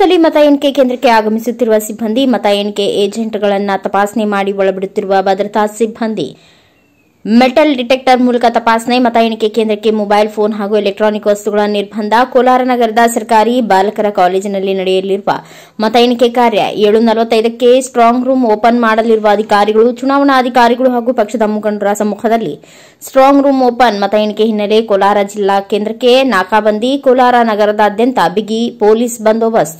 ರಾಜ್ಯದಲ್ಲಿ ಮತ ಎಣಿಕೆ ಕೇಂದ್ರಕ್ಕೆ ಆಗಮಿಸುತ್ತಿರುವ ಸಿಬ್ಬಂದಿ ಮತ ಎಣಿಕೆ ಏಜೆಂಟ್ಗಳನ್ನು ತಪಾಸಣೆ ಮಾಡಿ ಒಳಬಿಡುತ್ತಿರುವ ಭದ್ರತಾ ಸಿಬ್ಬಂದಿ ಮೆಟಲ್ ಡಿಟೆಕ್ಟರ್ ಮೂಲಕ ತಪಾಸಣೆ ಮತ ಎಣಿಕೆ ಕೇಂದ್ರಕ್ಕೆ ಮೊಬೈಲ್ ಫೋನ್ ಹಾಗೂ ಎಲೆಕ್ಟ್ರಾನಿಕ್ ವಸ್ತುಗಳ ನಿರ್ಬಂಧ ಕೋಲಾರ ನಗರದ ಸರ್ಕಾರಿ ಬಾಲಕರ ಕಾಲೇಜಿನಲ್ಲಿ ನಡೆಯಲಿರುವ ಮತ ಎಣಿಕೆ ಕಾರ್ಯ ಏಳು ನಲವತ್ತೈದಕ್ಕೆ ಸ್ಟ್ರಾಂಗ್ ರೂಮ್ ಓಪನ್ ಮಾಡಲಿರುವ ಅಧಿಕಾರಿಗಳು ಚುನಾವಣಾಧಿಕಾರಿಗಳು ಹಾಗೂ ಪಕ್ಷದ ಮುಖಂಡರ ಸಮ್ಮುಖದಲ್ಲಿ ಸ್ಟ್ರಾಂಗ್ ರೂಮ್ ಓಪನ್ ಮತ ಎಣಿಕೆ ಹಿನ್ನೆಲೆ ಕೋಲಾರ ಜಿಲ್ಲಾ ಕೇಂದ್ರಕ್ಕೆ ನಾಕಾಬಂದಿ ಕೋಲಾರ ನಗರದಾದ್ಯಂತ ಬಿಗಿ ಪೊಲೀಸ್ ಬಂದೋಬಸ್ತ್